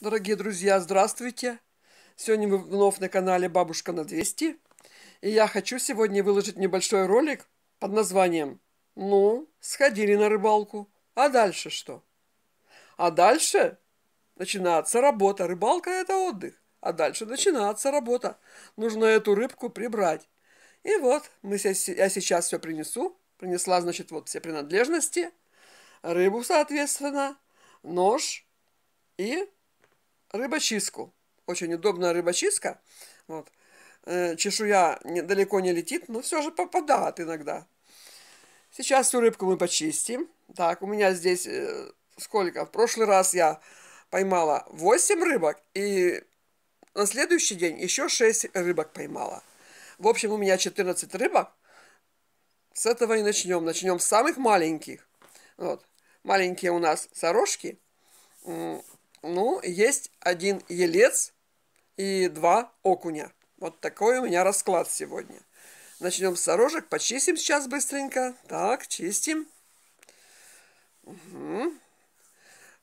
Дорогие друзья, здравствуйте! Сегодня мы вновь на канале «Бабушка на 200». И я хочу сегодня выложить небольшой ролик под названием «Ну, сходили на рыбалку, а дальше что?» А дальше начинается работа. Рыбалка – это отдых. А дальше начинается работа. Нужно эту рыбку прибрать. И вот, мы, я сейчас все принесу. Принесла, значит, вот все принадлежности. Рыбу, соответственно, нож и рыбочистку. Очень удобная рыбочистка. Вот. Э, чешуя далеко не летит, но все же попадает иногда. Сейчас всю рыбку мы почистим. Так, у меня здесь э, сколько? В прошлый раз я поймала 8 рыбок, и на следующий день еще 6 рыбок поймала. В общем, у меня 14 рыбок. С этого и начнем. Начнем с самых маленьких. Вот. Маленькие у нас сорожки. Ну, есть один елец и два окуня. Вот такой у меня расклад сегодня. Начнем с сорожек. Почистим сейчас быстренько. Так, чистим. Угу.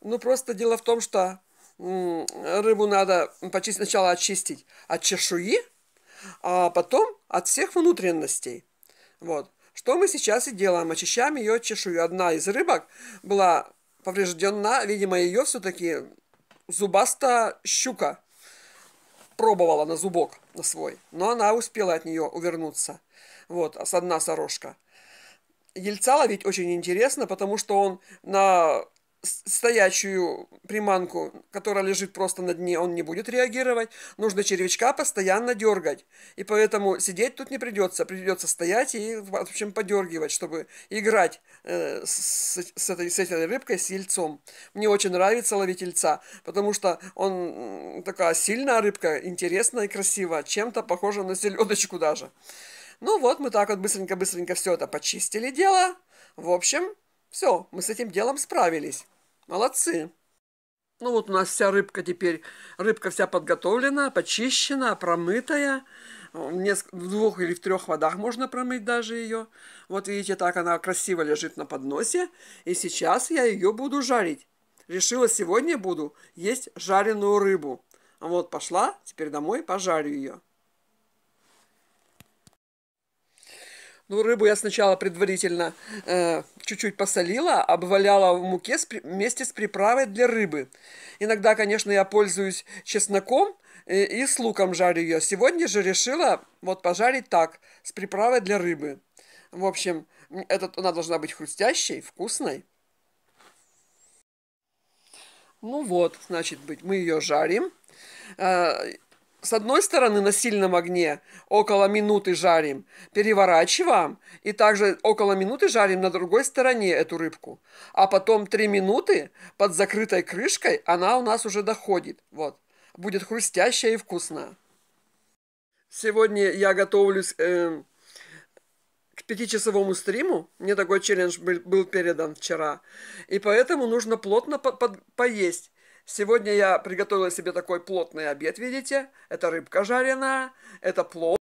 Ну, просто дело в том, что рыбу надо почистить, сначала очистить от чешуи, а потом от всех внутренностей. Вот. Что мы сейчас и делаем? Очищаем ее чешую. Одна из рыбок была повреждена, видимо, ее все-таки зубаста щука пробовала на зубок на свой, но она успела от нее увернуться. Вот, с одна сорожка. Ельца ловить очень интересно, потому что он на стоячую приманку, которая лежит просто на дне, он не будет реагировать. Нужно червячка постоянно дергать. И поэтому сидеть тут не придется. Придется стоять и, в общем, подергивать, чтобы играть э, с, с, этой, с этой рыбкой, с ельцом. Мне очень нравится ловить ельца, потому что он такая сильная рыбка, интересная и красивая, чем-то похожа на селедочку даже. Ну вот, мы так вот быстренько-быстренько все это почистили дело. В общем, все, мы с этим делом справились. Молодцы. Ну вот у нас вся рыбка теперь, рыбка вся подготовлена, почищена, промытая. В двух или в трех водах можно промыть даже ее. Вот видите, так она красиво лежит на подносе. И сейчас я ее буду жарить. Решила сегодня буду есть жареную рыбу. А Вот пошла, теперь домой пожарю ее. Ну, рыбу я сначала предварительно э, чуть-чуть посолила, обваляла в муке с, вместе с приправой для рыбы. Иногда, конечно, я пользуюсь чесноком и, э, и с луком жарю ее. Сегодня же решила вот пожарить так, с приправой для рыбы. В общем, этот, она должна быть хрустящей, вкусной. Ну вот, значит быть, мы ее жарим. Э, с одной стороны на сильном огне около минуты жарим, переворачиваем, и также около минуты жарим на другой стороне эту рыбку. А потом 3 минуты под закрытой крышкой она у нас уже доходит. Вот. Будет хрустящая и вкусная. Сегодня я готовлюсь э, к пятичасовому стриму. Мне такой челлендж был, передан вчера. И поэтому нужно плотно по- по- поесть. Сегодня я приготовила себе такой плотный обед, видите? Это рыбка жареная, это плов.